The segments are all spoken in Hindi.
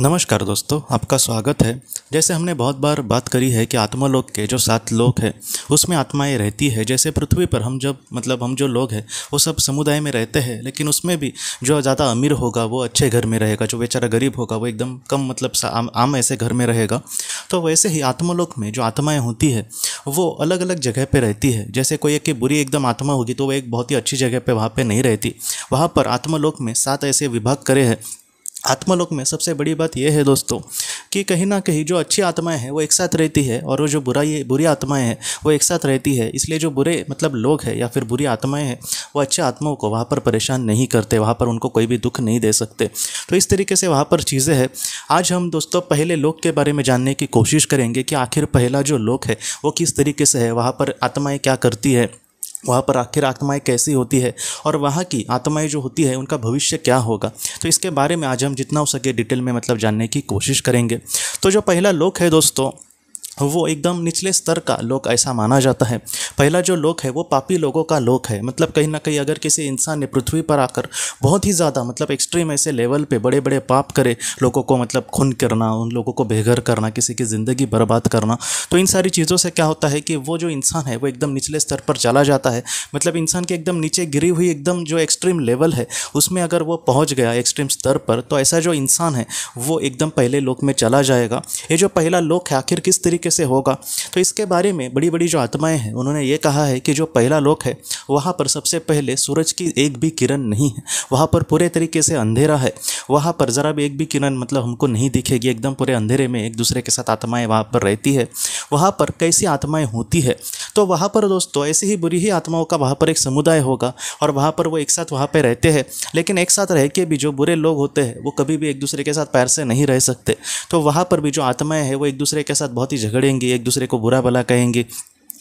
नमस्कार दोस्तों आपका स्वागत है जैसे हमने बहुत बार बात करी है कि आत्मालोक के जो सात लोक है उसमें आत्माएं रहती है जैसे पृथ्वी पर हम जब मतलब हम जो लोग हैं वो सब समुदाय में रहते हैं लेकिन उसमें भी जो ज़्यादा अमीर होगा वो अच्छे घर में रहेगा जो बेचारा गरीब होगा वो एकदम कम मतलब आम, आम ऐसे घर में रहेगा तो वैसे ही आत्मलोक में जो आत्माएँ होती है वो अलग अलग जगह पर रहती है जैसे कोई एक बुरी एकदम आत्मा होगी तो वो एक बहुत ही अच्छी जगह पर वहाँ पर नहीं रहती वहाँ पर आत्मालोक में सात ऐसे विभाग करे हैं आत्मलोक में सबसे बड़ी बात यह है दोस्तों कि कहीं ना कहीं जो अच्छी आत्माएं हैं वो एक साथ रहती है और वो जो बुराई बुरी आत्माएं हैं वो एक साथ रहती है इसलिए जो बुरे मतलब लोग हैं या फिर बुरी आत्माएं हैं वो अच्छे आत्माओं को वहाँ पर परेशान नहीं करते वहाँ पर उनको कोई भी दुख नहीं दे सकते तो इस तरीके से वहाँ पर चीज़ें हैं आज हम दोस्तों पहले लोक के बारे में जानने की कोशिश करेंगे कि आखिर पहला जो लोक है वो किस तरीके से है वहाँ पर आत्माएँ क्या करती है वहाँ पर आखिर आत्माएं कैसी होती है और वहाँ की आत्माएं जो होती है उनका भविष्य क्या होगा तो इसके बारे में आज हम जितना हो सके डिटेल में मतलब जानने की कोशिश करेंगे तो जो पहला लोक है दोस्तों वो एकदम निचले स्तर का लोक ऐसा माना जाता है पहला जो लोक है वो पापी लोगों का लोक है मतलब कहीं ना कहीं अगर किसी इंसान ने पृथ्वी पर आकर बहुत ही ज़्यादा मतलब एक्सट्रीम ऐसे लेवल पे बड़े बड़े पाप करे लोगों को मतलब खून करना उन लोगों को बेघर करना किसी की ज़िंदगी बर्बाद करना तो इन सारी चीज़ों से क्या होता है कि वो जो इंसान है वो एकदम निचले स्तर पर चला जाता है मतलब इंसान के एकदम नीचे गिरी हुई एकदम जो एक्सट्रीम लेवल है उसमें अगर वो पहुँच गया एक्सट्रीम स्तर पर तो ऐसा जो इंसान है वो एकदम पहले लोक में चला जाएगा ये जो पहला लोक है आखिर किस तरीके तरीके से होगा तो इसके बारे में बड़ी बड़ी जो आत्माएं हैं उन्होंने ये कहा है कि जो पहला लोक है वहाँ पर सबसे पहले सूरज की एक भी किरण नहीं है वहाँ पर पूरे तरीके से अंधेरा है वहाँ पर ज़रा भी एक भी किरण मतलब हमको नहीं दिखेगी एकदम पूरे अंधेरे में एक दूसरे के साथ आत्माएँ वहाँ पर रहती है वहाँ पर कैसी आत्माएँ होती है तो वहाँ पर दोस्तों ऐसे ही बुरी ही आत्माओं का वहाँ पर एक समुदाय होगा और वहाँ पर वो एक साथ वहाँ पर रहते हैं लेकिन एक साथ रह के भी जो बुरे लोग होते हैं वो कभी भी एक दूसरे के साथ पैर से नहीं रह सकते तो वहाँ पर भी जो आत्माएँ हैं वो एक दूसरे के साथ बहुत ही झगड़ेंगी एक दूसरे को बुरा भला कहेंगी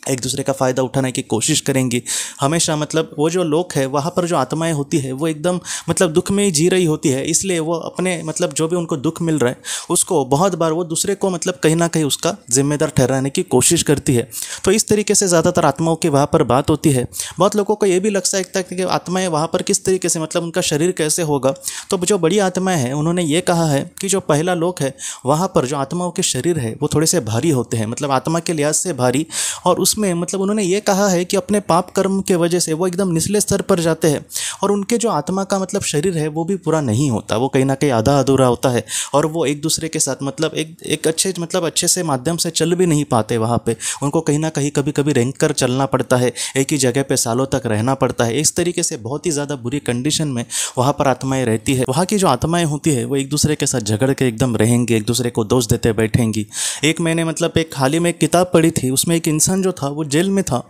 एक दूसरे का फ़ायदा उठाने की कोशिश करेंगी हमेशा मतलब वो जो लोग है वहाँ पर जो आत्माएं होती है वो एकदम मतलब दुख में ही जी रही होती है इसलिए वो अपने मतलब जो भी उनको दुख मिल रहा है उसको बहुत बार वो दूसरे को मतलब कहीं ना कहीं उसका जिम्मेदार ठहराने की कोशिश करती है तो इस तरीके से ज़्यादातर आत्माओं की वहाँ पर बात होती है बहुत लोगों को ये भी लग सकता है कि आत्माएँ वहाँ पर किस तरीके से मतलब उनका शरीर कैसे होगा तो जो बड़ी आत्माएँ हैं उन्होंने ये कहा है कि जो पहला लोक है वहाँ पर जो आत्माओं के शरीर है वो थोड़े से भारी होते हैं मतलब आत्मा के लिहाज से भारी और उसमें मतलब उन्होंने ये कहा है कि अपने पाप कर्म के वजह से वो एकदम निचले स्तर पर जाते हैं और उनके जो आत्मा का मतलब शरीर है वो भी पूरा नहीं होता वो कहीं ना कहीं आधा अधूरा होता है और वो एक दूसरे के साथ मतलब एक एक अच्छे मतलब अच्छे से माध्यम से चल भी नहीं पाते वहाँ पर उनको कहीं ना कहीं कभी कभी रेंक कर चलना पड़ता है एक ही जगह पर सालों तक रहना पड़ता है इस तरीके से बहुत ही ज़्यादा बुरी कंडीशन में वहाँ पर आत्माएँ रहती है वहाँ की जो आत्माएँ होती है वो एक दूसरे के साथ झगड़ के एकदम रहेंगी एक दूसरे को दोष देते बैठेंगी एक मैंने मतलब एक हाल ही में एक किताब पढ़ी थी उसमें एक इंसान जो था वो जेल में था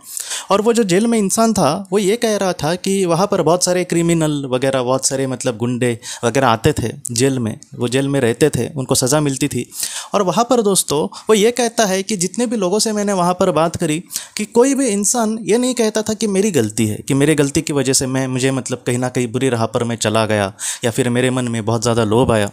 और वो जो जेल में इंसान था वो ये कह रहा था कि वहाँ पर बहुत सारे क्रिमिनल वगैरह बहुत सारे मतलब गुंडे वगैरह आते थे जेल में वो जेल में रहते थे उनको सज़ा मिलती थी और वहाँ पर दोस्तों वो ये कहता है कि जितने भी लोगों से मैंने वहाँ पर बात करी कि कोई भी इंसान ये नहीं कहता था कि मेरी गलती है कि मेरी गलती की वजह से मैं मुझे मतलब कहीं ना कहीं बुरी राह पर मैं चला गया या फिर मेरे मन में बहुत ज़्यादा लोभ आया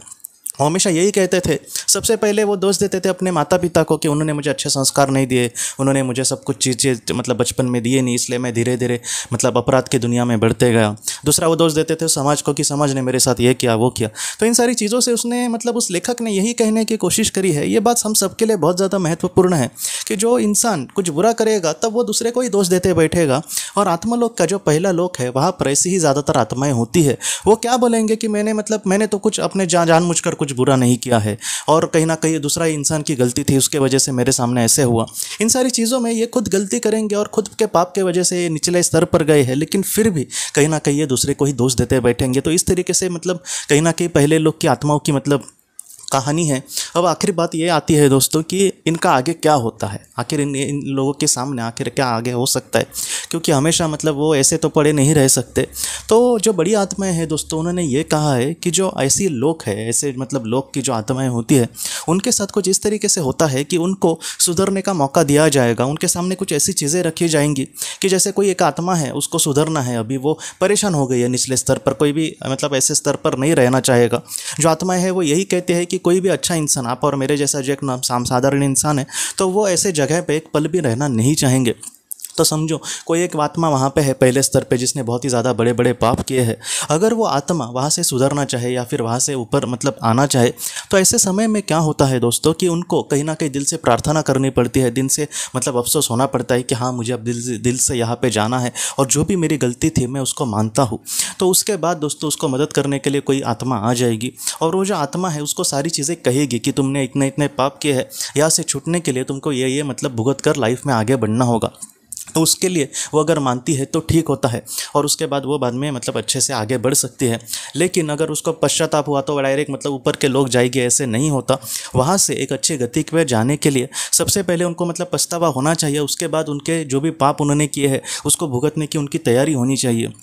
हमेशा यही कहते थे सबसे पहले वो दोष देते थे अपने माता पिता को कि उन्होंने मुझे अच्छे संस्कार नहीं दिए उन्होंने मुझे सब कुछ चीज़ें मतलब बचपन में दिए नहीं इसलिए मैं धीरे धीरे मतलब अपराध की दुनिया में बढ़ते गया दूसरा वो दोष देते थे समाज को कि समाज ने मेरे साथ ये किया वो किया तो इन सारी चीज़ों से उसने मतलब उस लेखक ने यही कहने की कोशिश करी है ये बात हम सबके लिए बहुत ज़्यादा महत्वपूर्ण है कि जो इंसान कुछ बुरा करेगा तब वो दूसरे को ही दोष देते बैठेगा और आत्मलोक का जो पहला लोक है वहाँ पर ऐसी ही ज़्यादातर आत्माएँ होती है वो क्या बोलेंगे कि मैंने मतलब मैंने तो कुछ अपने जान जान मुझ कर कुछ कुछ बुरा नहीं किया है और कहीं ना कहीं दूसरा इंसान की गलती थी उसके वजह से मेरे सामने ऐसे हुआ इन सारी चीज़ों में ये खुद गलती करेंगे और खुद के पाप के वजह से ये निचले स्तर पर गए हैं लेकिन फिर भी कहीं ना कहीं ये दूसरे को ही दोष देते बैठेंगे तो इस तरीके से मतलब कहीं ना कहीं पहले लोग की आत्माओं की मतलब कहानी है अब आखिर बात ये आती है दोस्तों कि इनका आगे क्या होता है आखिर इन इन लोगों के सामने आखिर क्या आगे हो सकता है क्योंकि हमेशा मतलब वो ऐसे तो पड़े नहीं रह सकते तो जो बड़ी आत्माएँ हैं दोस्तों उन्होंने ये कहा है कि जो ऐसी लोग है ऐसे मतलब लोग की जो आत्माएँ होती है उनके साथ कुछ इस तरीके से होता है कि उनको सुधरने का मौका दिया जाएगा उनके सामने कुछ ऐसी चीज़ें रखी जाएंगी कि जैसे कोई एक आत्मा है उसको सुधरना है अभी वो परेशान हो गई है निचले स्तर पर कोई भी मतलब ऐसे स्तर पर नहीं रहना चाहेगा जो आत्माएँ हैं वो यही कहते हैं कि कोई भी अच्छा इंसान आप और मेरे जैसा जो एक नाम साधारण इंसान है तो वो ऐसे जगह पर एक पल भी रहना नहीं चाहेंगे तो समझो कोई एक आत्मा वहाँ पे है पहले स्तर पे जिसने बहुत ही ज़्यादा बड़े बड़े पाप किए हैं अगर वो आत्मा वहाँ से सुधरना चाहे या फिर वहाँ से ऊपर मतलब आना चाहे तो ऐसे समय में क्या होता है दोस्तों कि उनको कहीं ना कहीं दिल से प्रार्थना करनी पड़ती है दिल से मतलब अफसोस होना पड़ता है कि हाँ मुझे अब दिल से दिल से यहाँ पर जाना है और जो भी मेरी गलती थी मैं उसको मानता हूँ तो उसके बाद दोस्तों उसको मदद करने के लिए कोई आत्मा आ जाएगी और वो जो आत्मा है उसको सारी चीज़ें कहेगी कि तुमने इतने इतने पाप किए हैं यहाँ से छूटने के लिए तुमको ये ये मतलब भुगत कर लाइफ में आगे बढ़ना होगा तो उसके लिए वो अगर मानती है तो ठीक होता है और उसके बाद वो बाद में मतलब अच्छे से आगे बढ़ सकती है लेकिन अगर उसको पश्चाताप हुआ तो डायरेक्ट मतलब ऊपर के लोग जाएगी ऐसे नहीं होता वहाँ से एक अच्छी गति पर जाने के लिए सबसे पहले उनको मतलब पछतावा होना चाहिए उसके बाद उनके जो भी पाप उन्होंने किए हैं उसको भुगतने की उनकी तैयारी होनी चाहिए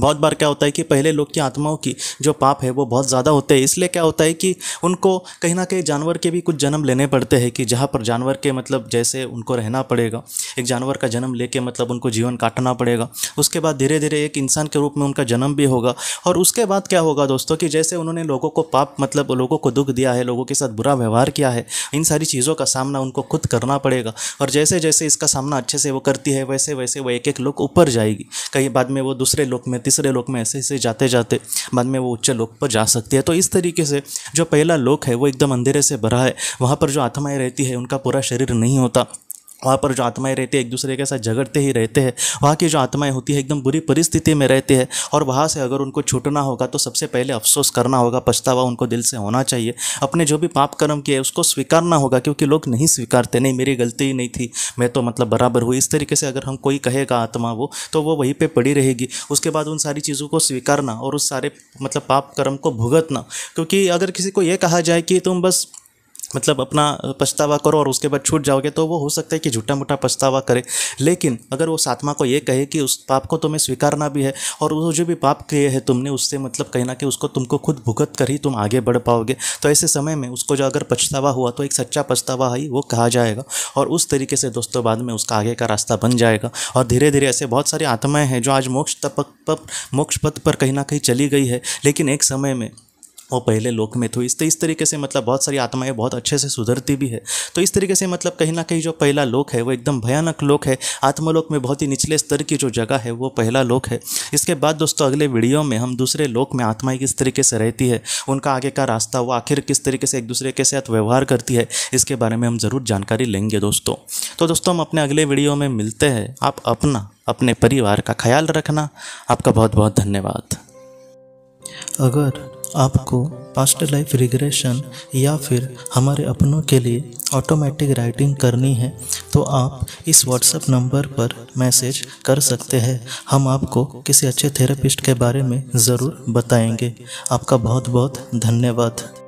बहुत बार क्या होता है कि पहले लोग की आत्माओं की जो पाप है वो बहुत ज़्यादा होते हैं इसलिए क्या होता है कि उनको कहीं ना कहीं जानवर के भी कुछ जन्म लेने पड़ते हैं कि जहाँ पर जानवर के मतलब जैसे उनको रहना पड़ेगा एक जानवर का जन्म लेके मतलब उनको जीवन काटना पड़ेगा उसके बाद धीरे धीरे एक इंसान के रूप में उनका जन्म भी होगा और उसके बाद क्या होगा दोस्तों कि जैसे उन्होंने लोगों को पाप मतलब लोगों को दुख दिया है लोगों के साथ बुरा व्यवहार किया है इन सारी चीज़ों का सामना उनको खुद करना पड़ेगा और जैसे जैसे इसका सामना अच्छे से वो करती है वैसे वैसे वो एक एक लोग ऊपर जाएगी कहीं बाद में वो दूसरे लोग में तीसरे लोक में ऐसे ऐसे जाते जाते बाद में वो उच्च लोक पर जा सकती है तो इस तरीके से जो पहला लोक है वो एकदम अंधेरे से भरा है वहाँ पर जो आत्माएँ रहती है उनका पूरा शरीर नहीं होता वहाँ पर जो आत्माएं रहती है एक दूसरे के साथ झगड़ते ही रहते हैं वहाँ की जो आत्माएं होती है एकदम बुरी परिस्थिति में रहती है और वहाँ से अगर उनको छूटना होगा तो सबसे पहले अफसोस करना होगा पछतावा उनको दिल से होना चाहिए अपने जो भी पाप कर्म किए उसको स्वीकारना होगा क्योंकि लोग नहीं स्वीकारते नहीं मेरी गलती ही नहीं थी मैं तो मतलब बराबर हुई इस तरीके से अगर हम कोई कहेगा आत्मा वो तो वो वहीं पर पड़ी रहेगी उसके बाद उन सारी चीज़ों को स्वीकारना और उस सारे मतलब पाप कर्म को भुगतना क्योंकि अगर किसी को ये कहा जाए कि तुम बस मतलब अपना पछतावा करो और उसके बाद छूट जाओगे तो वो हो सकता है कि झूठा मूठा पछतावा करे लेकिन अगर वो सातमा को ये कहे कि उस पाप को तुम्हें स्वीकारना भी है और वो जो भी पाप किए हैं तुमने उससे मतलब कहीं ना कि उसको तुमको खुद भुगत कर ही तुम आगे बढ़ पाओगे तो ऐसे समय में उसको जो अगर पछतावा हुआ तो एक सच्चा पछतावा ही वो कहा जाएगा और उस तरीके से दोस्तों बाद में उसका आगे का रास्ता बन जाएगा और धीरे धीरे ऐसे बहुत सारी आत्माएं हैं जो आज मोक्ष तपक पर मोक्ष पथ पर कहीं ना कहीं चली गई है लेकिन एक समय में वो पहले लोक में तो इस इस तरीके से मतलब बहुत सारी आत्माएं बहुत अच्छे से सुधरती भी है तो इस तरीके से मतलब कहीं ना कहीं जो पहला लोक है वो एकदम भयानक लोक है आत्मलोक में बहुत ही निचले स्तर की जो जगह है वो पहला लोक है इसके बाद दोस्तों अगले वीडियो में हम दूसरे लोक में आत्माएं किस तरीके से रहती है उनका आगे का रास्ता वो आखिर किस तरीके से एक दूसरे के साथ व्यवहार करती है इसके बारे में हम ज़रूर जानकारी लेंगे दोस्तों तो दोस्तों हम अपने अगले वीडियो में मिलते हैं आप अपना अपने परिवार का ख्याल रखना आपका बहुत बहुत धन्यवाद अगर आपको पास्ट लाइफ रिग्रेशन या फिर हमारे अपनों के लिए ऑटोमेटिक राइटिंग करनी है तो आप इस व्हाट्सएप नंबर पर मैसेज कर सकते हैं हम आपको किसी अच्छे थेरेपिस्ट के बारे में ज़रूर बताएंगे आपका बहुत बहुत धन्यवाद